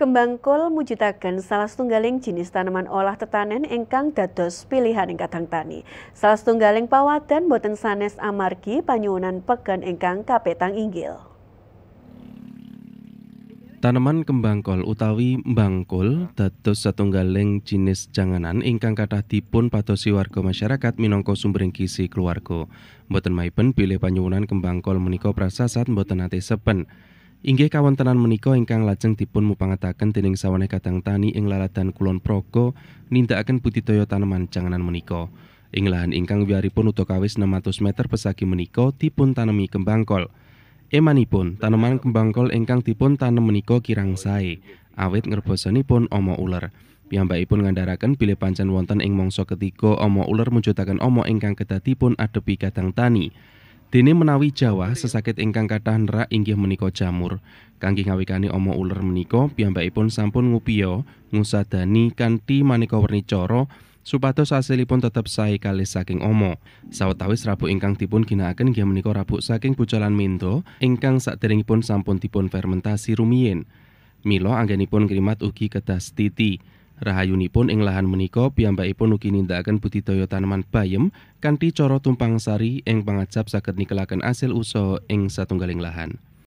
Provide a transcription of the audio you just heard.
Kembang kol menciptakan salah setunggaling jenis tanaman olah tetanen engkang dados pilihan ing kadang tani. Salah setunggaling pawatan boten sanes amargi panyuwunan pekan engkang kapetang inggil. Tanaman kembang kol utawi mbangkol dados satunggaling jenis janganan ingkang kata tipun patosi warga masyarakat minangka sumbering gizi keluarga. Boten maipen pilih panyuwunan kembang kol menika prasasat boten nate sepen. Inggih kawontenan menika ingkang lajeng dipun mupangataken dening sawane kadang tani ing laladan Kulon Progo nindakaken budidaya tanaman janganan menika. Ing lahan ingkang wiyaripun utakawis 600 meter pesagi menika dipun tanemi kembang kol. Emanipun tanaman kembang kol ingkang dipun tanem menika kirang sae, awit ngrebosonipun ama uler. Piyambakipun ngandharaken bilih pancen wonten ing mangsa ketiga omo uler mujudaken omo ingkang kedatipun adepi kadang tani. Dene menawi Jawa sesakit ingkang kathah nerak inggih menika jamur. Kangge ngawikani omo ular menika piyambakipun sampun ngupiyo ngusadani kanthi maneka werni cara supados asilipun tetep sae kalih saking omo. Sawetawis rabu ingkang dipun ginakaken inggih menika rabu saking bocolan minto, ingkang saderengipun sampun dipun fermentasi rumiyin. Milo anggenipun krimat ugi kedah stiti. Rahayunipun ing lahan menika piyambakipun ugi nindakaken budidaya tanaman bayem kanthi cara tumpang sari ing pangajap saged nikelaken asil usaha ing satunggaling lahan.